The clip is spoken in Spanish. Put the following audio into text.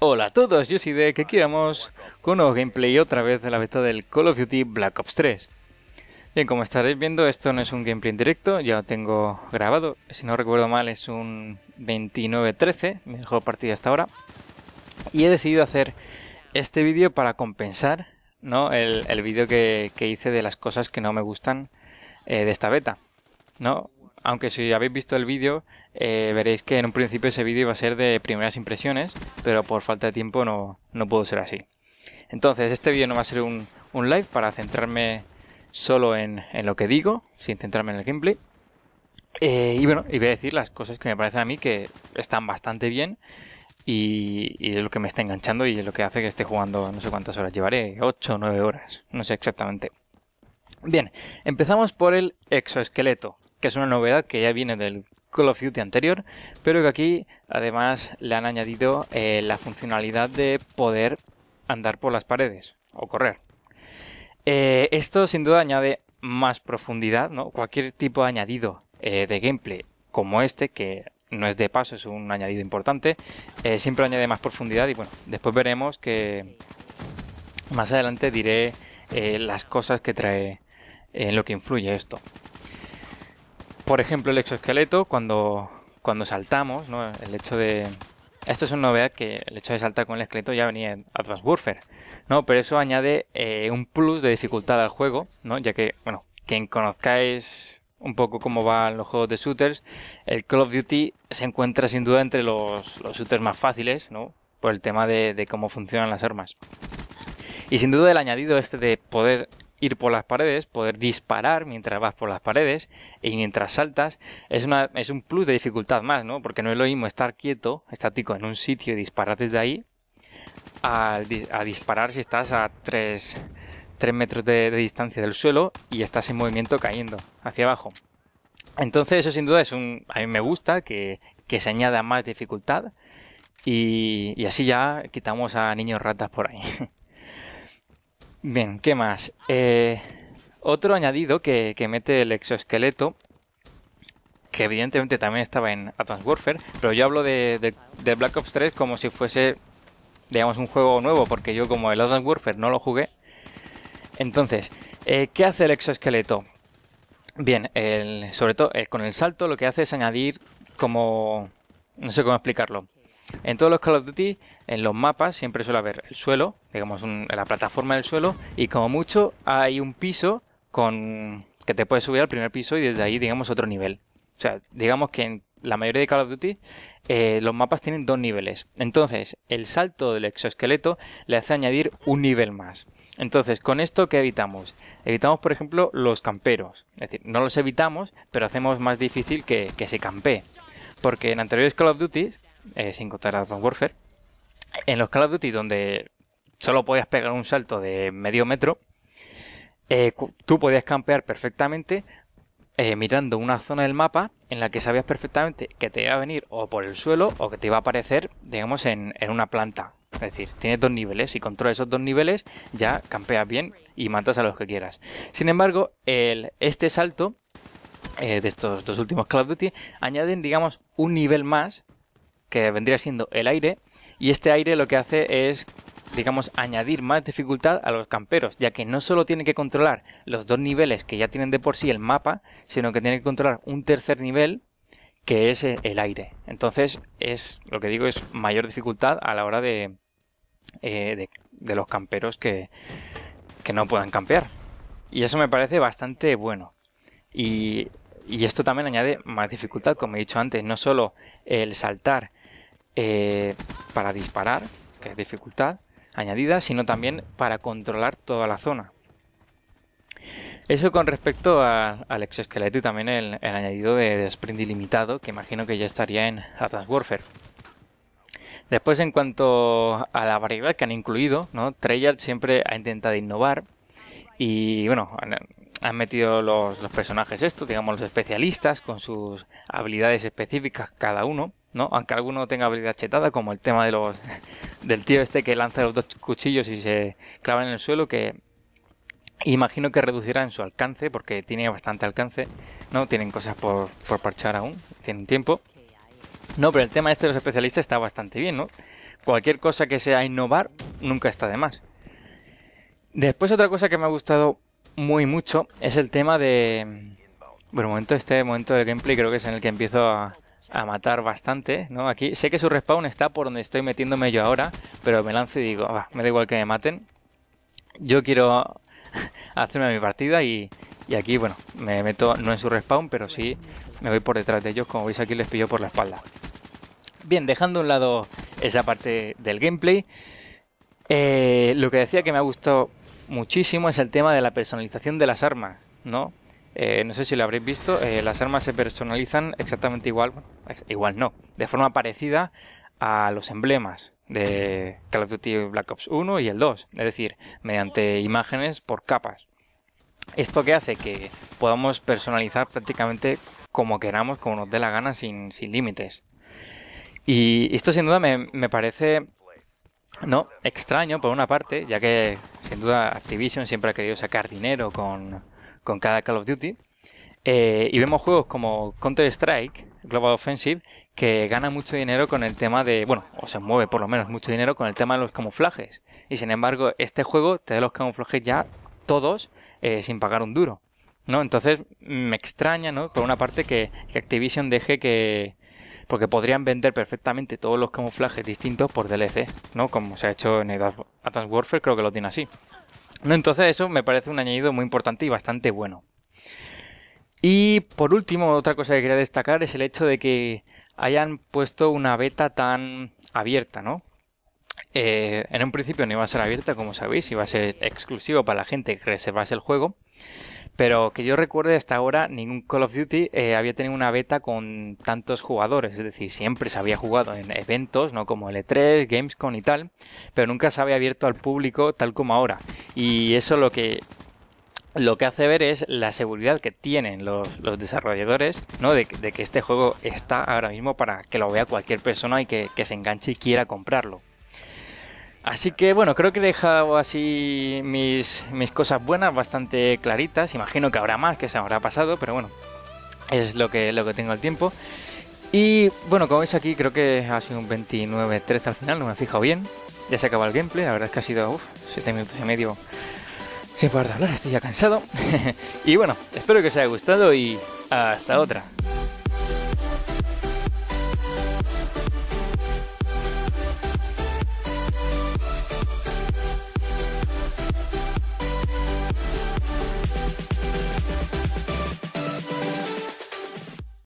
Hola a todos, yo soy de que aquí con un nuevo gameplay otra vez de la beta del Call of Duty Black Ops 3. Bien, como estaréis viendo, esto no es un gameplay en directo, ya lo tengo grabado. Si no recuerdo mal, es un 29-13, mi mejor partida hasta ahora. Y he decidido hacer este vídeo para compensar ¿no? el, vídeo que, hice de las cosas que no me gustan eh, de esta beta. ¿no? Aunque si habéis visto el vídeo, eh, veréis que en un principio ese vídeo iba a ser de primeras impresiones, pero por falta de tiempo no, no pudo ser así. Entonces, este vídeo no va a ser un, live para centrarme solo en, lo que digo, sin centrarme en el gameplay. Eh, y bueno, y voy a decir las cosas que me parecen a mí que están bastante bien y, es lo que me está enganchando y es lo que hace que esté jugando no sé cuántas horas llevaré, 8 o 9 horas, no sé exactamente. Bien, empezamos por el exoesqueleto, que es una novedad que ya viene del Call of Duty anterior, pero que aquí además le han añadido eh, la funcionalidad de poder andar por las paredes o correr. Eh, esto sin duda añade más profundidad, ¿no? Cualquier tipo de añadido eh, de gameplay como este, que no es de paso, es un añadido importante. Eh, siempre añade más profundidad y bueno, después veremos que más adelante diré eh, las cosas que trae en eh, lo que influye esto. Por ejemplo, el exoesqueleto, cuando, cuando saltamos, ¿no? el hecho de... Esto es una novedad que el hecho de saltar con el esqueleto ya venía en Advanced Warfare, ¿no? Pero eso añade un plus de dificultad al juego, ¿no? Ya que, bueno, quien conozcáis un poco como van los juegos de shooters, el Call of Duty se encuentra sin duda entre los, shooters más fáciles, ¿no? Por el tema de, cómo funcionan las armas. Y sin duda el añadido este de poder ir por las paredes, poder disparar mientras vas por las paredes y mientras saltas, es, una, es un plus de dificultad más, ¿no? Porque no es lo mismo estar quieto, estático en un sitio y disparar desde ahí, a, a disparar si estás a 3 3 metros de, distancia del suelo y estás en movimiento cayendo hacia abajo. Entonces eso sin duda es un... A mí me gusta que, se añada más dificultad y, y, así ya quitamos a niños ratas por ahí. Bien, ¿qué más? Eh, otro añadido que, mete el exoesqueleto, que evidentemente también estaba en Advanced Warfare, pero yo hablo de, Black Ops 3 como si fuese, digamos, un juego nuevo, porque yo como el Atoms Warfare no lo jugué, entonces, eh, ¿qué hace el exoesqueleto? Bien, sobre todo eh, con el salto lo que hace es añadir como... no sé cómo explicarlo. En todos los Call of Duty, en los mapas siempre suele haber el suelo, digamos la plataforma del suelo, y como mucho hay un piso con que te puedes subir al primer piso y desde ahí digamos otro nivel. O sea, digamos que en la mayoría de Call of Duty, eh, los mapas tienen dos niveles. Entonces, el salto del exoesqueleto le hace añadir un nivel más. Entonces, ¿con esto qué evitamos? Evitamos, por ejemplo, los camperos. Es decir, no los evitamos, pero hacemos más difícil que, se campee. Porque en anteriores Call of Duty, eh, sin contar Warfare, en los Call of Duty donde solo podías pegar un salto de medio metro, eh, tú podías campear perfectamente, eh, mirando una zona del mapa en la que sabías perfectamente que te iba a venir o por el suelo o que te iba a aparecer, digamos, en, en una planta. Es decir, tienes dos niveles. y controlas esos dos niveles, ya campeas bien y matas a los que quieras. Sin embargo, el, este salto eh, de estos dos últimos Cloud Duty añaden, digamos, un nivel más que vendría siendo el aire. Y este aire lo que hace es digamos, añadir más dificultad a los camperos, ya que no solo tienen que controlar los dos niveles que ya tienen de por sí el mapa, sino que tienen que controlar un tercer nivel que es e-, el aire. Entonces, es lo que digo, es mayor dificultad a la hora de, eh, de, los camperos que, no puedan campear. Y eso me parece bastante bueno. Y, esto también añade más dificultad, como he dicho antes, no solo el saltar eh, para disparar, que es dificultad, añadida, sino también para controlar toda la zona. Eso con respecto a, al exoesqueleto y también el, añadido de, sprint ilimitado, que imagino que ya estaría en Atlas Warfare. Después, en cuanto a la variedad que han incluido, ¿no? Treyarch siempre ha intentado innovar y, bueno, han, metido los, los personajes estos, digamos los especialistas, con sus habilidades específicas cada uno. ¿no? Aunque alguno tenga habilidad chetada, como el tema de los del tío este que lanza los dos cuchillos y se clava en el suelo, que imagino que reducirá en su alcance, porque tiene bastante alcance, ¿no? Tienen cosas por, por parchar aún, tienen tiempo. No, pero el tema este de los especialistas está bastante bien, ¿no? Cualquier cosa que sea innovar nunca está de más. Después otra cosa que me ha gustado muy mucho es el tema de... Bueno, momento, este momento del gameplay creo que es en el que empiezo a, a matar bastante, ¿no? Aquí sé que su respawn está por donde estoy metiéndome yo ahora, pero me lance y digo, ah, me da igual que me maten. Yo quiero hacerme mi partida y, aquí, bueno, me meto no en su respawn, pero sí me voy por detrás de ellos. Como veis aquí les pillo por la espalda. Bien, dejando a un lado esa parte del gameplay, eh, lo que decía que me ha gustado muchísimo es el tema de la personalización de las armas, ¿no? Eh, no sé si lo habréis visto, eh, las armas se personalizan exactamente igual, eh, igual no, de forma parecida a los emblemas de Call of Duty Black Ops 1 y el 2, es decir, mediante imágenes por capas. Esto que hace que podamos personalizar prácticamente como queramos, como nos dé la gana, sin, límites. Y esto sin duda me, me parece no extraño por una parte, ya que sin duda Activision siempre ha querido sacar dinero con, con cada Call of Duty. Eh, y vemos juegos como Counter-Strike, Global Offensive, que gana mucho dinero con el tema de, bueno, o se mueve por lo menos mucho dinero con el tema de los camuflajes. Y sin embargo, este juego te da los camuflajes ya todos eh, sin pagar un duro. ¿no? Entonces me extraña, ¿no? Por una parte que, Activision deje que... Porque podrían vender perfectamente todos los camuflajes distintos por DLC, ¿no? Como se ha hecho en Advanced Warfare, creo que lo tiene así. Entonces eso me parece un añadido muy importante y bastante bueno. Y por último, otra cosa que quería destacar es el hecho de que hayan puesto una beta tan abierta, ¿no? Eh, en un principio no iba a ser abierta, como sabéis, iba a ser exclusivo para la gente que reservase el juego. Pero que yo recuerde hasta ahora, ningún Call of Duty eh, había tenido una beta con tantos jugadores. Es decir, siempre se había jugado en eventos, ¿no? Como L3, Gamescom y tal. Pero nunca se había abierto al público tal como ahora. Y eso lo que lo que hace ver es la seguridad que tienen los, desarrolladores, De, que este juego está ahora mismo para que lo vea cualquier persona y que se enganche y quiera comprarlo. Así que bueno, creo que he dejado así mis, cosas buenas bastante claritas. Imagino que habrá más que se habrá pasado, pero bueno, es lo que, tengo el tiempo. Y bueno, como veis aquí, creo que ha sido un 29-13 al final, no me he fijado bien. Ya se acaba el gameplay, la verdad es que ha sido 7 minutos y medio sin poder hablar, estoy ya cansado. y bueno, espero que os haya gustado y hasta otra.